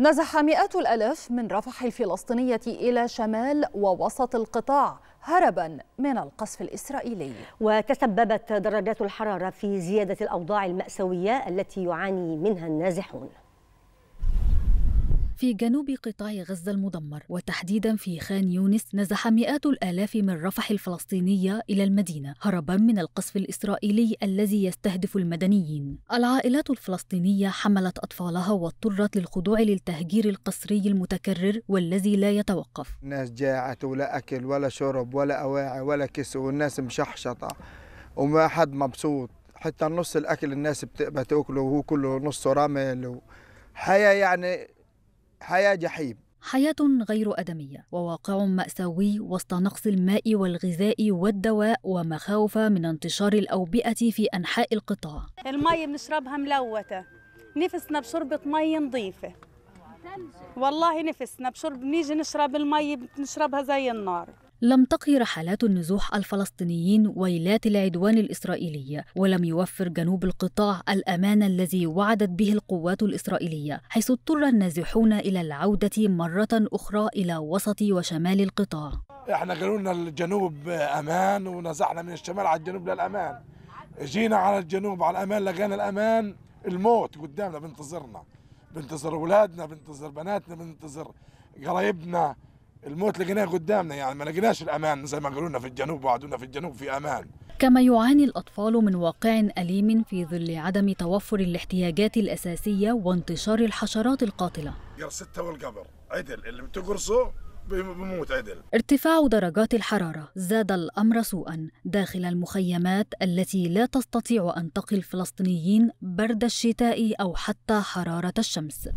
نزح مئات الألاف من رفح الفلسطينية إلى شمال ووسط القطاع هربا من القصف الإسرائيلي وتسببت درجات الحرارة في زيادة الأوضاع المأساوية التي يعاني منها النازحون في جنوب قطاع غزة المدمر وتحديدا في خان يونس نزح مئات الآلاف من رفح الفلسطينية إلى المدينة هربا من القصف الإسرائيلي الذي يستهدف المدنيين العائلات الفلسطينية حملت أطفالها واضطرت للخضوع للتهجير القسري المتكرر والذي لا يتوقف الناس جاعت ولا أكل ولا شرب ولا أواعي ولا كس والناس مشحشطة وما حد مبسوط حتى نص الأكل الناس بتأكله وهو كله نصه رمل حياة يعني حياة جحيم حياة غير أدمية وواقع مأساوي وسط نقص الماء والغذاء والدواء ومخاوف من انتشار الأوبئة في أنحاء القطاع المي بنشربها ملوتة نفسنا بشربة مي نظيفة والله نفسنا بشرب نيجي نشرب المي بنشربها زي النار لم تقي رحلات النزوح الفلسطينيين ويلات العدوان الإسرائيلي ولم يوفر جنوب القطاع الأمان الذي وعدت به القوات الإسرائيلية حيث اضطر النازحون إلى العودة مرة أخرى إلى وسط وشمال القطاع احنا قالوا لنا الجنوب امان ونزحنا من الشمال على الجنوب للامان جينا على الجنوب على الامان لقينا الامان الموت قدامنا بنتظرنا بنتظر اولادنا بنتظر بناتنا بنتظر قرايبنا الموت لقيناه قدامنا يعني ما لقيناش الامان زي ما قالوا لنا في الجنوب وعدونا في الجنوب في امان كما يعاني الاطفال من واقع اليم في ظل عدم توفر الاحتياجات الاساسيه وانتشار الحشرات القاتله ستة والقبر عدل اللي بتقرصه بموت عدل ارتفاع درجات الحرارة زاد الأمر سوءا داخل المخيمات التي لا تستطيع أن تقي الفلسطينيين برد الشتاء أو حتى حرارة الشمس